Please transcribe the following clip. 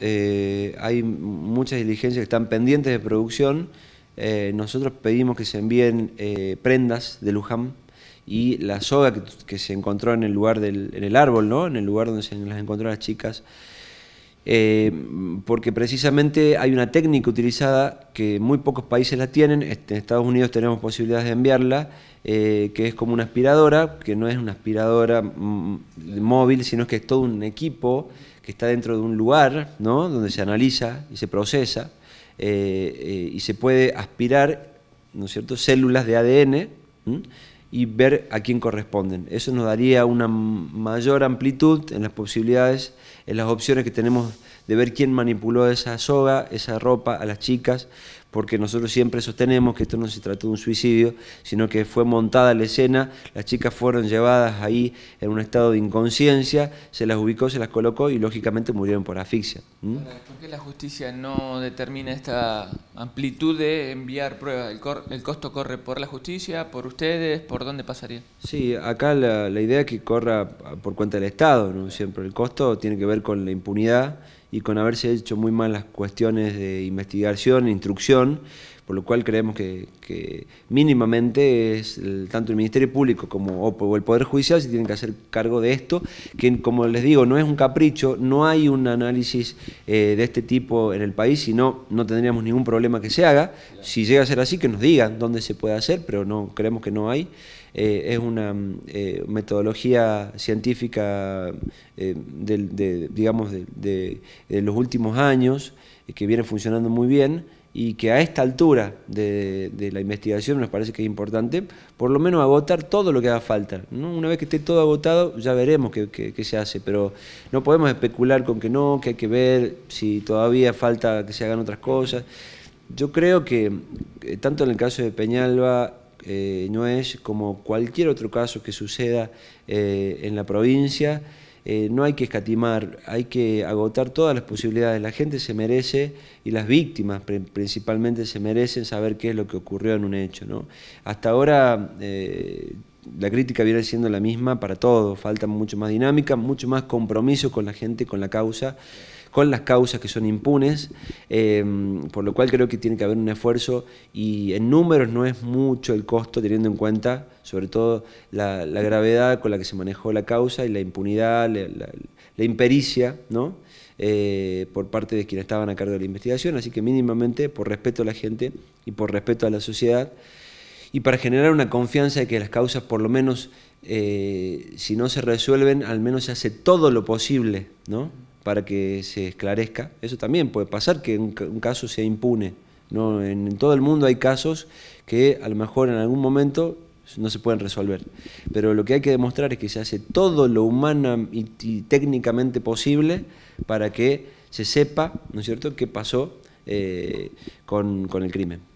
Eh, hay muchas diligencias que están pendientes de producción. Eh, nosotros pedimos que se envíen eh, prendas de Luján y la soga que, se encontró en el lugar del árbol, ¿no? en el lugar donde se las encontró las chicas, eh, porque precisamente hay una técnica utilizada que muy pocos países la tienen, este, en Estados Unidos tenemos posibilidades de enviarla, eh, que es como una aspiradora, que no es una aspiradora mm, móvil, sino que es todo un equipo que está dentro de un lugar, ¿no? donde se analiza y se procesa, eh, y se puede aspirar, ¿no es cierto?, células de ADN, y ver a quién corresponden. Eso nos daría una mayor amplitud en las posibilidades, en las opciones que tenemos de ver quién manipuló esa soga, esa ropa a las chicas, porque nosotros siempre sostenemos que esto no se trató de un suicidio, sino que fue montada la escena, las chicas fueron llevadas ahí en un estado de inconsciencia, se las ubicó, se las colocó y lógicamente murieron por asfixia. ¿Por qué la justicia no determina esta amplitud de enviar pruebas? ¿El, costo corre por la justicia, por ustedes, por dónde pasaría? Sí, acá la, idea es que corra por cuenta del Estado, ¿no? siempre el costo tiene que ver con la impunidad y con haberse hecho muy mal las cuestiones de investigación, e instrucción, por lo cual creemos que, mínimamente es tanto el Ministerio Público como el Poder Judicial si tienen que hacer cargo de esto, que como les digo, no es un capricho, no hay un análisis eh, de este tipo en el país, y no, tendríamos ningún problema que se haga. Si llega a ser así, que nos digan dónde se puede hacer, pero no creemos que no hay. Eh, es una eh, metodología científica digamos de, los últimos años que viene funcionando muy bien y que a esta altura de, la investigación nos parece que es importante, por lo menos agotar todo lo que haga falta. Una vez que esté todo agotado, ya veremos qué, se hace, pero no podemos especular con que no, que hay que ver si todavía falta que se hagan otras cosas. Yo creo que, eh, tanto en el caso de Peñalba, eh, no es como cualquier otro caso que suceda eh, en la provincia, eh, no hay que escatimar, hay que agotar todas las posibilidades. La gente se merece y las víctimas principalmente se merecen saber qué es lo que ocurrió en un hecho. ¿no? Hasta ahora eh, la crítica viene siendo la misma para todos, falta mucho más dinámica, mucho más compromiso con la gente, con la causa con las causas que son impunes, em, por lo cual creo que tiene que haber un esfuerzo y en números no es mucho el costo teniendo en cuenta sobre todo la, gravedad con la que se manejó la causa y la impunidad, la, impericia, ¿no? Eh, por parte de quienes estaban a cargo de la investigación, así que mínimamente por respeto a la gente y por respeto a la sociedad y para generar una confianza de que las causas por lo menos, eh, si no se resuelven, al menos se hace todo lo posible, ¿no? para que se esclarezca. Eso también puede pasar, que un, caso sea impune. ¿no? En, todo el mundo hay casos que a lo mejor en algún momento no se pueden resolver. Pero lo que hay que demostrar es que se hace todo lo humano y, técnicamente posible para que se sepa, ¿no es cierto?, qué pasó eh, con el crimen.